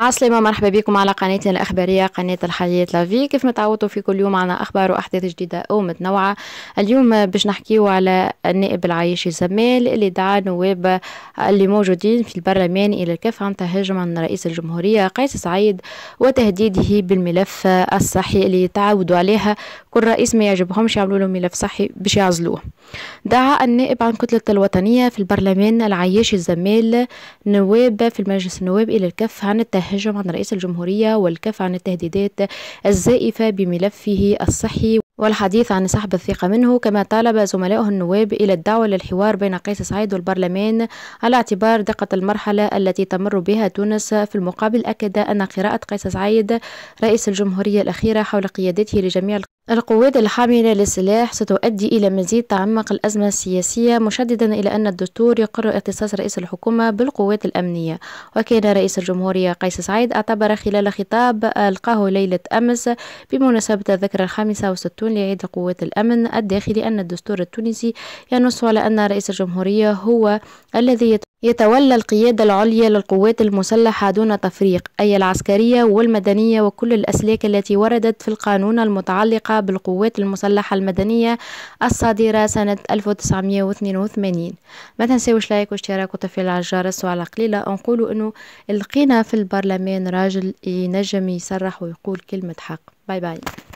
عسلامة مرحبا بكم على قناتنا الأخبارية قناة الحياة لافي كيف متعودوا في كل يوم عنا أخبار وأحداث جديدة ومتنوعة اليوم باش نحكيو على النائب العايش زمال اللي دعا نواب اللي موجودين في البرلمان إلى الكف عن تهجم عن رئيس الجمهورية قيس سعيد وتهديده بالملف الصحي اللي تعودوا عليها كل رئيس ما يعجبهمش يعملوا له ملف صحي باش يعزلوه دعا النائب عن كتلة الوطنية في البرلمان العايش الزمال نواب في المجلس النواب إلى الكف عن التهجم هجم عن رئيس الجمهورية والكف عن التهديدات الزائفة بملفه الصحي والحديث عن سحب الثقة منه كما طالب زملائه النواب إلى الدعوة للحوار بين قيس سعيد والبرلمان على اعتبار دقة المرحلة التي تمر بها تونس في المقابل أكد أن قراءة قيس سعيد رئيس الجمهورية الأخيرة حول قيادته لجميع القوات الحاملة للسلاح ستؤدي إلى مزيد تعمق الأزمة السياسية مشددا إلى أن الدستور يقر اختصاص رئيس الحكومة بالقوات الأمنية وكان رئيس الجمهورية قيس سعيد اعتبر خلال خطاب ألقاه ليلة أمس بمناسبة الذكرى الخامسة وستون لعيد قوات الأمن الداخلي أن الدستور التونسي ينص على أن رئيس الجمهورية هو الذي يتولى القيادة العليا للقوات المسلحة دون تفريق أي العسكرية والمدنية وكل الأسلاك التي وردت في القانون المتعلقة بالقوات المسلحة المدنية الصادرة سنة 1982 ما تنساوش لايك واشتراك وتفعيل على الجرس وعلى قليلة نقولوا أنه لقينا في البرلمان راجل ينجم يصرح ويقول كلمة حق باي باي